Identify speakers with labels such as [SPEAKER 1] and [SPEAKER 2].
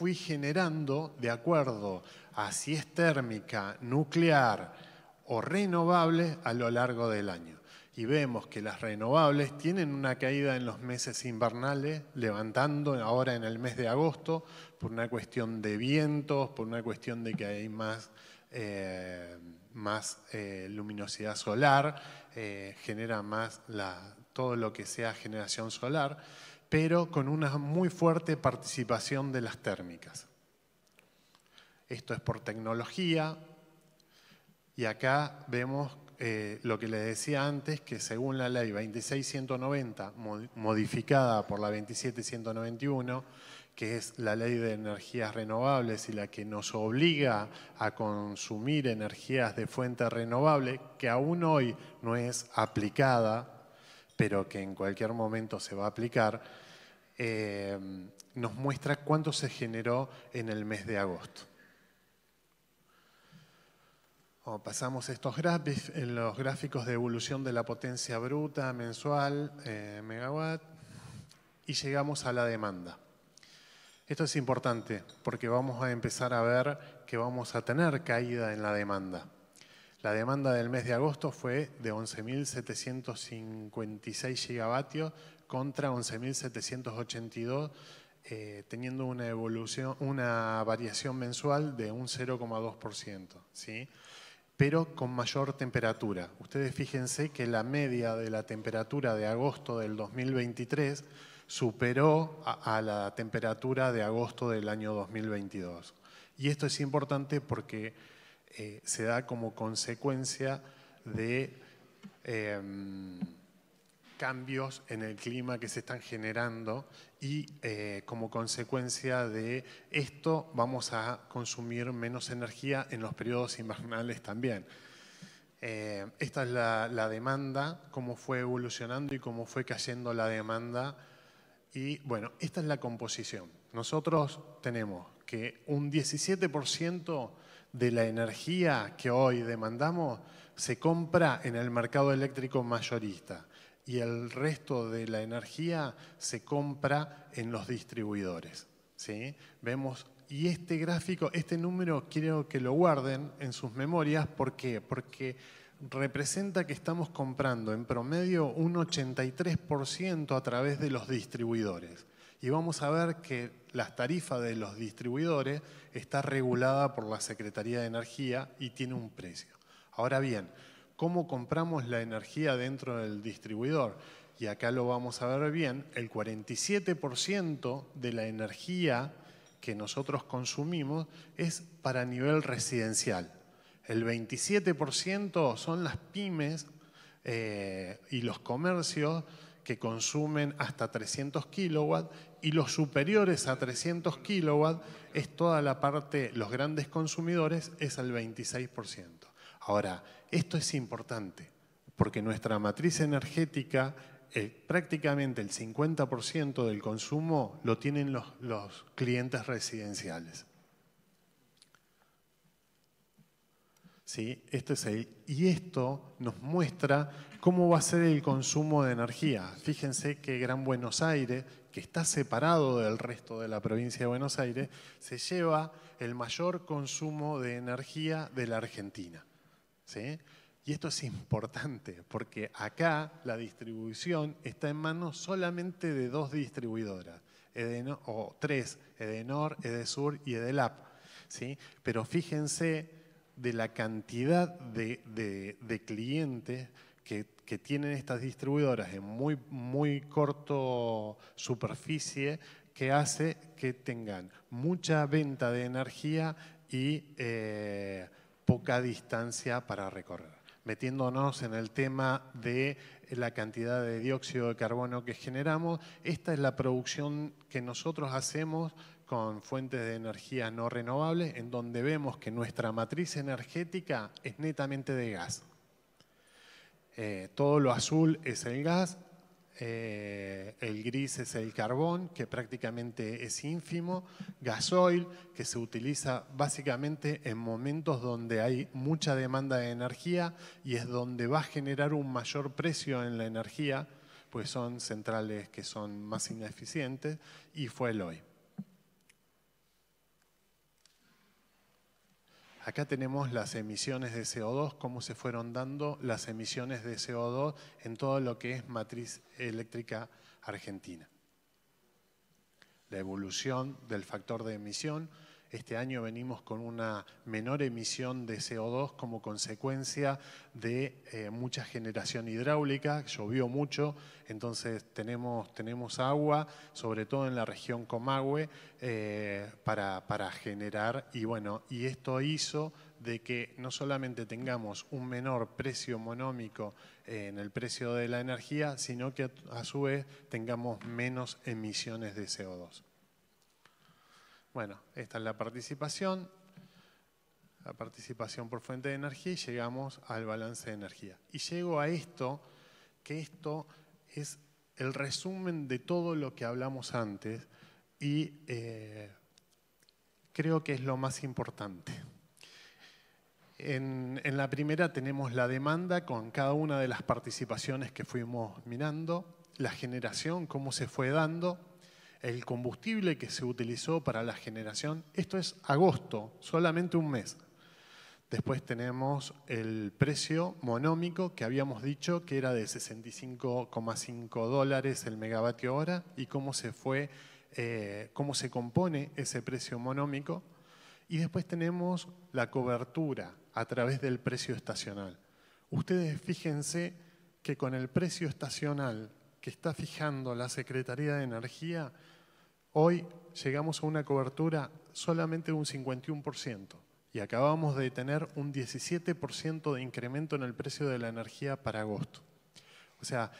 [SPEAKER 1] fui generando de acuerdo a si es térmica, nuclear o renovable a lo largo del año. Y vemos que las renovables tienen una caída en los meses invernales, levantando ahora en el mes de agosto por una cuestión de vientos, por una cuestión de que hay más... Eh, más eh, luminosidad solar, eh, genera más la, todo lo que sea generación solar, pero con una muy fuerte participación de las térmicas. Esto es por tecnología y acá vemos eh, lo que les decía antes, que según la ley 26190, modificada por la 27191, que es la ley de energías renovables y la que nos obliga a consumir energías de fuente renovable, que aún hoy no es aplicada pero que en cualquier momento se va a aplicar, eh, nos muestra cuánto se generó en el mes de agosto. Oh, pasamos estos en eh, los gráficos de evolución de la potencia bruta mensual, eh, megawatt, y llegamos a la demanda. Esto es importante porque vamos a empezar a ver que vamos a tener caída en la demanda. La demanda del mes de agosto fue de 11.756 gigavatios contra 11.782, eh, teniendo una, evolución, una variación mensual de un 0,2%, ¿sí? pero con mayor temperatura. Ustedes fíjense que la media de la temperatura de agosto del 2023 superó a la temperatura de agosto del año 2022. Y esto es importante porque eh, se da como consecuencia de em, cambios en el clima que se están generando y eh, como consecuencia de esto vamos a consumir menos energía en los periodos invernales también. Eh, esta es la, la, demanda, cómo fue evolucionando y cómo fue cayendo la demanda. Y bueno, esta es la composición. Nosotros tenemos que un 17% de la energía que hoy demandamos se compra en el mercado eléctrico mayorista y el resto de la energía se compra en los distribuidores. Vemos, y este gráfico, este número quiero que lo guarden en sus memorias. ¿Por qué? Porque representa que estamos comprando en promedio un 83% a través de los distribuidores y vamos a ver que las tarifas de los distribuidores está regulada por la Secretaría de Energía y tiene un precio. Ahora bien, ¿cómo compramos la energía dentro del distribuidor? Y acá lo vamos a ver bien, el 47% de la energía que nosotros consumimos es para nivel residencial. El 27% son las pymes eh, y los comercios que consumen hasta 300 kilowatts y los superiores a 300 kilowatts es toda la parte, los grandes consumidores es el 26%. Ahora, esto es importante porque nuestra matriz energética, eh, prácticamente el 50% del consumo lo tienen los clientes residenciales. ¿sí? Esto es y esto nos muestra cómo va a ser el consumo de energía. Fíjense que Gran Buenos Aires, que está separado del resto de la provincia de Buenos Aires, se lleva el mayor consumo de energía de la Argentina. ¿sí? Y esto es importante porque acá la distribución está en manos solamente de dos distribuidoras, Edenor, o tres, Edenor, Edesur y Edelap ¿sí? Pero fíjense de la cantidad de, clientes que, tienen estas distribuidoras en muy, muy corto superficie que hace que tengan mucha venta de energía y eh, poca distancia para recorrer. Metiéndonos en el tema de la cantidad de dióxido de carbono que generamos, esta es la producción que nosotros hacemos con fuentes de energía no renovables, en donde vemos que nuestra matriz energética es netamente de gas. Eh, todo lo azul es el gas, eh, el gris es el carbón, que prácticamente es ínfimo, gasoil, que se utiliza básicamente en momentos donde hay mucha demanda de energía y es donde va a generar un mayor precio en la energía, pues son centrales que son más ineficientes, y fue el hoy. Acá tenemos las emisiones de CO2, cómo se fueron dando las emisiones de CO2 en todo lo que es matriz eléctrica argentina. La evolución del factor de emisión, este año venimos con una menor emisión de CO2 como consecuencia de eh, mucha generación hidráulica, llovió mucho, entonces tenemos, tenemos agua, sobre todo en la región Comahue, eh, para, para generar, y bueno, y esto hizo de que no solamente tengamos un menor precio monómico eh, en el precio de la energía, sino que a su vez tengamos menos emisiones de CO2. Bueno, esta es la participación, la participación por fuente de energía y llegamos al balance de energía. Y llego a esto, que esto es el resumen de todo lo que hablamos antes y eh, creo que es lo más importante. En, en, la primera tenemos la demanda con cada una de las participaciones que fuimos mirando, la generación, cómo se fue dando, el combustible que se utilizó para la generación, esto es agosto, solamente un mes. Después tenemos el precio monómico que habíamos dicho que era de 65,5 dólares el megavatio hora y cómo se fue, eh, cómo se compone ese precio monómico. Y después tenemos la cobertura a través del precio estacional. Ustedes fíjense que con el precio estacional que está fijando la Secretaría de Energía, hoy llegamos a una cobertura solamente de un 51% y acabamos de tener un 17% de incremento en el precio de la energía para agosto. O sea,